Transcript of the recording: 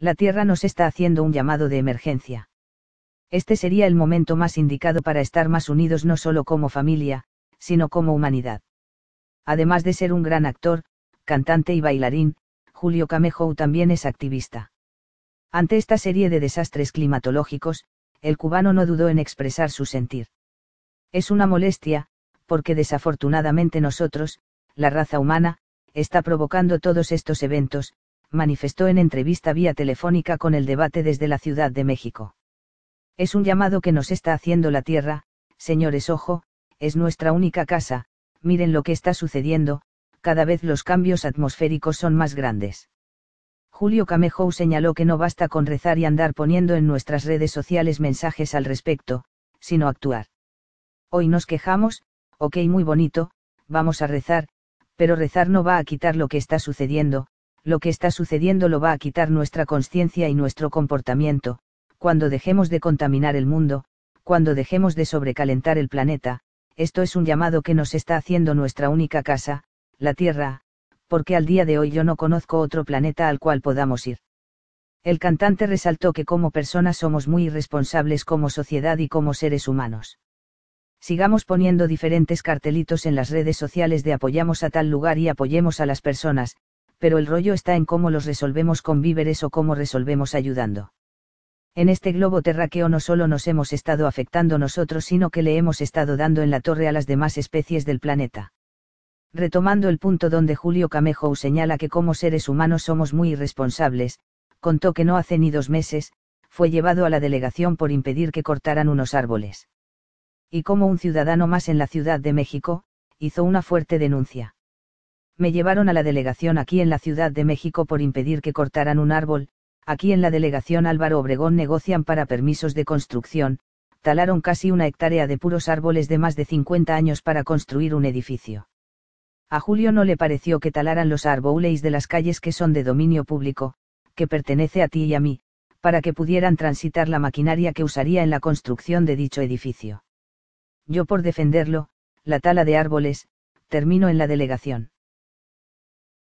la Tierra nos está haciendo un llamado de emergencia. Este sería el momento más indicado para estar más unidos no solo como familia, sino como humanidad. Además de ser un gran actor, cantante y bailarín, Julio Camejo también es activista. Ante esta serie de desastres climatológicos, el cubano no dudó en expresar su sentir. Es una molestia, porque desafortunadamente nosotros, la raza humana, está provocando todos estos eventos, manifestó en entrevista vía telefónica con el debate desde la Ciudad de México. Es un llamado que nos está haciendo la Tierra, señores ojo, es nuestra única casa, miren lo que está sucediendo, cada vez los cambios atmosféricos son más grandes. Julio Camejou señaló que no basta con rezar y andar poniendo en nuestras redes sociales mensajes al respecto, sino actuar. Hoy nos quejamos, ok muy bonito, vamos a rezar, pero rezar no va a quitar lo que está sucediendo, lo que está sucediendo lo va a quitar nuestra conciencia y nuestro comportamiento, cuando dejemos de contaminar el mundo, cuando dejemos de sobrecalentar el planeta, esto es un llamado que nos está haciendo nuestra única casa, la Tierra, porque al día de hoy yo no conozco otro planeta al cual podamos ir. El cantante resaltó que como personas somos muy irresponsables como sociedad y como seres humanos. Sigamos poniendo diferentes cartelitos en las redes sociales de apoyamos a tal lugar y apoyemos a las personas, pero el rollo está en cómo los resolvemos con víveres o cómo resolvemos ayudando. En este globo terráqueo no solo nos hemos estado afectando nosotros, sino que le hemos estado dando en la torre a las demás especies del planeta. Retomando el punto donde Julio Camejo señala que como seres humanos somos muy irresponsables, contó que no hace ni dos meses, fue llevado a la delegación por impedir que cortaran unos árboles. Y como un ciudadano más en la Ciudad de México, hizo una fuerte denuncia me llevaron a la delegación aquí en la Ciudad de México por impedir que cortaran un árbol, aquí en la delegación Álvaro Obregón negocian para permisos de construcción, talaron casi una hectárea de puros árboles de más de 50 años para construir un edificio. A Julio no le pareció que talaran los árboles de las calles que son de dominio público, que pertenece a ti y a mí, para que pudieran transitar la maquinaria que usaría en la construcción de dicho edificio. Yo por defenderlo, la tala de árboles, termino en la delegación.